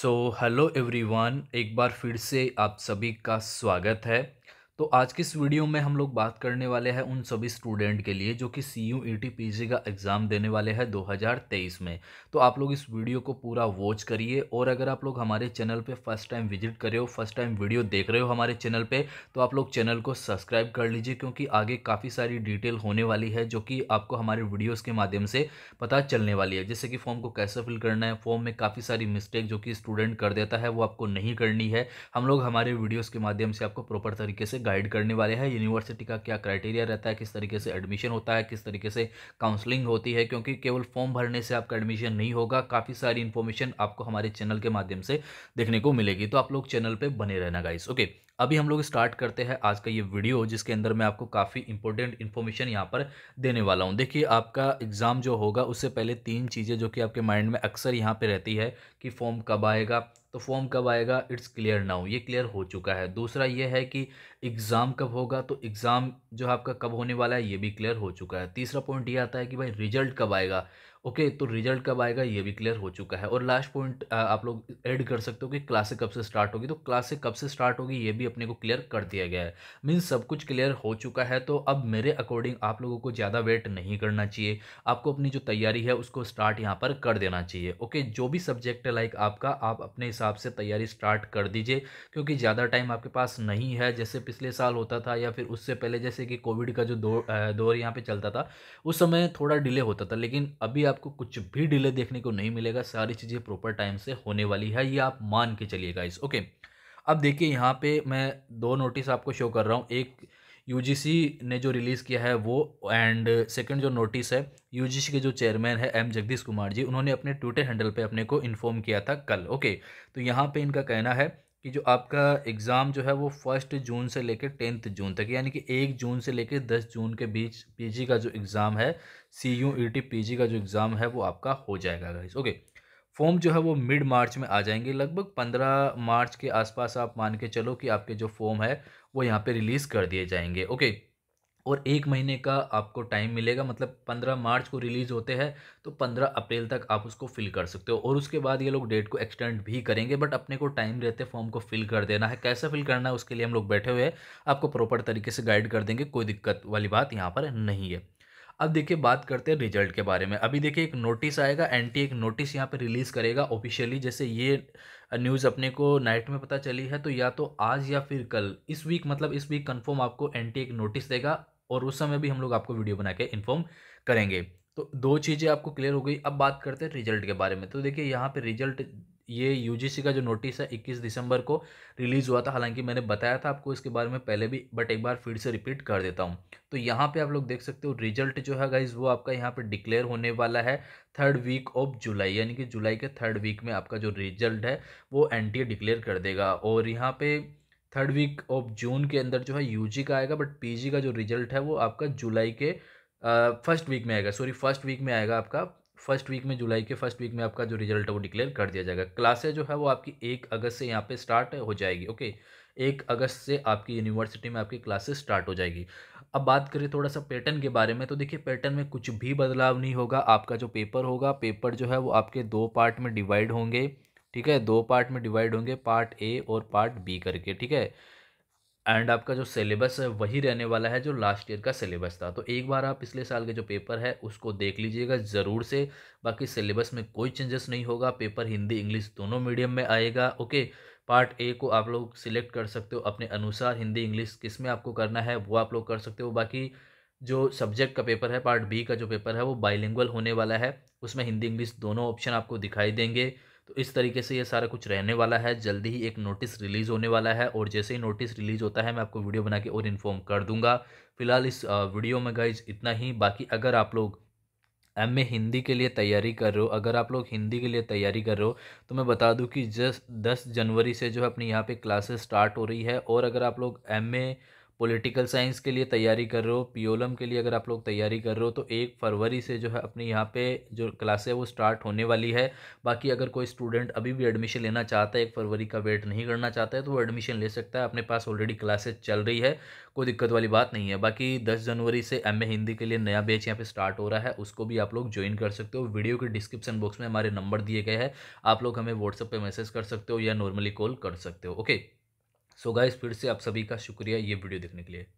so hello everyone एक बार फिर से आप सभी का स्वागत है तो आज के इस वीडियो में हम लोग बात करने वाले हैं उन सभी स्टूडेंट के लिए जो कि C U E T P G का एग्ज़ाम देने वाले हैं 2023 में तो आप लोग इस वीडियो को पूरा वॉच करिए और अगर आप लोग हमारे चैनल पे फर्स्ट टाइम विजिट कर रहे हो फर्स्ट टाइम वीडियो देख रहे हो हमारे चैनल पे तो आप लोग चैनल को सब्सक्राइब कर लीजिए क्योंकि आगे काफ़ी सारी डिटेल होने वाली है जो कि आपको हमारे वीडियोज़ के माध्यम से पता चलने वाली है जैसे कि फॉर्म को कैसे फिल करना है फॉर्म में काफ़ी सारी मिस्टेक जो कि स्टूडेंट कर देता है वो आपको नहीं करनी है हम लोग हमारे वीडियोज़ के माध्यम से आपको प्रॉपर तरीके से गाइड करने वाले हैं यूनिवर्सिटी का क्या क्राइटेरिया रहता है किस तरीके से एडमिशन होता है किस तरीके से काउंसलिंग होती है क्योंकि केवल फॉर्म भरने से आपका एडमिशन नहीं होगा काफ़ी सारी इन्फॉर्मेशन आपको हमारे चैनल के माध्यम से देखने को मिलेगी तो आप लोग चैनल पर बने रहना गाइस ओके अभी हम लोग स्टार्ट करते हैं आज का ये वीडियो जिसके अंदर मैं आपको काफ़ी इंपॉर्टेंट इन्फॉर्मेशन यहाँ पर देने वाला हूँ देखिए आपका एग्ज़ाम जो होगा उससे पहले तीन चीज़ें जो कि आपके माइंड में अक्सर यहाँ पे रहती है कि फॉर्म कब आएगा तो फॉर्म कब आएगा इट्स क्लियर नाउ ये क्लियर हो चुका है दूसरा ये है कि एग्ज़ाम कब होगा तो एग्ज़ाम जो आपका कब होने वाला है ये भी क्लियर हो चुका है तीसरा पॉइंट ये आता है कि भाई रिजल्ट कब आएगा ओके तो रिजल्ट कब आएगा ये भी क्लियर हो चुका है और लास्ट पॉइंट आप लोग ऐड कर सकते हो कि क्लासे कब से स्टार्ट होगी तो क्लासे कब से स्टार्ट होगी ये भी अपने को क्लियर कर दिया गया है मीन्स सब कुछ क्लियर हो चुका है तो अब मेरे अकॉर्डिंग आप लोगों को ज़्यादा वेट नहीं करना चाहिए आपको अपनी जो तैयारी है उसको स्टार्ट यहाँ पर कर देना चाहिए ओके जो भी सब्जेक्ट है लाइक आपका आप अपने हिसाब से तैयारी स्टार्ट कर दीजिए क्योंकि ज़्यादा टाइम आपके पास नहीं है जैसे पिछले साल होता था या फिर उससे पहले जैसे कि कोविड का जो दौर दौर यहाँ पर चलता था उस समय थोड़ा डिले होता था लेकिन अभी आपको कुछ भी डिले देखने को नहीं मिलेगा सारी चीज़ें प्रॉपर टाइम से होने वाली है ये आप मान के चलिएगा इस ओके अब देखिए यहाँ पे मैं दो नोटिस आपको शो कर रहा हूँ एक यूजीसी ने जो रिलीज़ किया है वो एंड सेकंड जो नोटिस है यूजीसी के जो चेयरमैन है एम जगदीश कुमार जी उन्होंने अपने ट्विटर हैंडल पे अपने को इन्फॉर्म किया था कल ओके तो यहाँ पे इनका कहना है कि जो आपका एग्ज़ाम जो है वो फर्स्ट जून से लेकर टेंथ जून तक यानी कि एक जून से लेकर दस जून के बीच पीजी का जो एग्ज़ाम है C U E T P का जो एग्ज़ाम है वो आपका हो जाएगा गाइस ओके फॉर्म जो है वो मिड मार्च में आ जाएंगे लगभग पंद्रह मार्च के आसपास आप मान के चलो कि आपके जो फॉर्म है वो यहाँ पे रिलीज़ कर दिए जाएंगे ओके और एक महीने का आपको टाइम मिलेगा मतलब पंद्रह मार्च को रिलीज़ होते हैं तो पंद्रह अप्रैल तक आप उसको फिल कर सकते हो और उसके बाद ये लोग डेट को एक्सटेंड भी करेंगे बट अपने को टाइम रहते फॉर्म को फिल कर देना है कैसे फिल करना है उसके लिए हम लोग बैठे हुए हैं आपको प्रॉपर तरीके से गाइड कर देंगे कोई दिक्कत वाली बात यहाँ पर नहीं है अब देखिए बात करते हैं रिजल्ट के बारे में अभी देखिए एक नोटिस आएगा एनटी एक नोटिस यहाँ पे रिलीज़ करेगा ऑफिशियली जैसे ये न्यूज़ अपने को नाइट में पता चली है तो या तो आज या फिर कल इस वीक मतलब इस वीक कन्फर्म आपको एनटी एक नोटिस देगा और उस समय भी हम लोग आपको वीडियो बना के इन्फॉर्म करेंगे तो दो चीज़ें आपको क्लियर हो गई अब बात करते हैं रिजल्ट के बारे में तो देखिए यहाँ पे रिजल्ट ये यू का जो नोटिस है 21 दिसंबर को रिलीज़ हुआ था हालांकि मैंने बताया था आपको इसके बारे में पहले भी बट एक बार फिर से रिपीट कर देता हूँ तो यहाँ पे आप लोग देख सकते हो रिजल्ट जो है गाइज वो आपका यहाँ पे डिक्लेयर होने वाला है थर्ड वीक ऑफ जुलाई यानी कि जुलाई के थर्ड वीक में आपका जो रिजल्ट है वो एनटीए डिक्लेयर कर देगा और यहाँ पे थर्ड वीक ऑफ जून के अंदर जो है यूजी का आएगा बट पीजी का जो रिजल्ट है वो आपका जुलाई के फर्स्ट वीक में आएगा सॉरी फर्स्ट वीक में आएगा आपका फर्स्ट वीक में जुलाई के फर्स्ट वीक में आपका जो रिजल्ट है वो डिक्लेयर कर दिया जाएगा क्लासेज जो है वो आपकी एक अगस्त से यहाँ पे स्टार्ट हो जाएगी ओके एक अगस्त से आपकी यूनिवर्सिटी में आपकी क्लासेस स्टार्ट हो जाएगी अब बात करें थोड़ा सा पैटर्न के बारे में तो देखिए पैटर्न में कुछ भी बदलाव नहीं होगा आपका जो पेपर होगा पेपर जो है वो आपके दो पार्ट में डिवाइड होंगे ठीक है दो पार्ट में डिवाइड होंगे पार्ट ए और पार्ट बी करके ठीक है एंड आपका जो सिलेबस है वही रहने वाला है जो लास्ट ईयर का सिलेबस था तो एक बार आप पिछले साल के जो पेपर है उसको देख लीजिएगा ज़रूर से बाकी सिलेबस में कोई चेंजेस नहीं होगा पेपर हिंदी इंग्लिश दोनों मीडियम में आएगा ओके पार्ट ए को आप लोग सिलेक्ट कर सकते हो अपने अनुसार हिंदी इंग्लिश किस में आपको करना है वो आप लोग कर सकते हो बाकी जो सब्जेक्ट का पेपर है पार्ट बी का जो पेपर है वो बाइलिंगुअल होने वाला है उसमें हिंदी इंग्लिश दोनों ऑप्शन आपको दिखाई देंगे तो इस तरीके से ये सारा कुछ रहने वाला है जल्दी ही एक नोटिस रिलीज़ होने वाला है और जैसे ही नोटिस रिलीज़ होता है मैं आपको वीडियो बना के और इन्फॉर्म कर दूंगा फिलहाल इस वीडियो में गाइज इतना ही बाकी अगर आप लोग एम ए हिंदी के लिए तैयारी कर रहे हो अगर आप लोग हिंदी के लिए तैयारी कर रहे हो तो मैं बता दूं कि जस्ट दस जनवरी से जो है अपनी यहाँ पे क्लासेस स्टार्ट हो रही है और अगर आप लोग एम ए पॉलिटिकल साइंस के लिए तैयारी कर रहे हो पीओलम के लिए अगर आप लोग तैयारी कर रहे हो तो एक फरवरी से जो है अपनी यहाँ पे जो क्लास है वो स्टार्ट होने वाली है बाकी अगर कोई स्टूडेंट अभी भी एडमिशन लेना चाहता है एक फरवरी का वेट नहीं करना चाहता है तो वो एडमिशन ले सकता है अपने पास ऑलरेडी क्लासेज चल रही है कोई दिक्कत वाली बात नहीं है बाकी दस जनवरी से एम हिंदी के लिए नया बैच यहाँ पर स्टार्ट हो रहा है उसको भी आप लोग ज्वाइन कर सकते हो वीडियो के डिस्क्रिप्शन बॉक्स में हमारे नंबर दिए गए हैं आप लोग हमें व्हाट्सअप पर मैसेज कर सकते हो या नॉर्मली कॉल कर सकते हो ओके सो गाइस फिर से आप सभी का शुक्रिया ये वीडियो देखने के लिए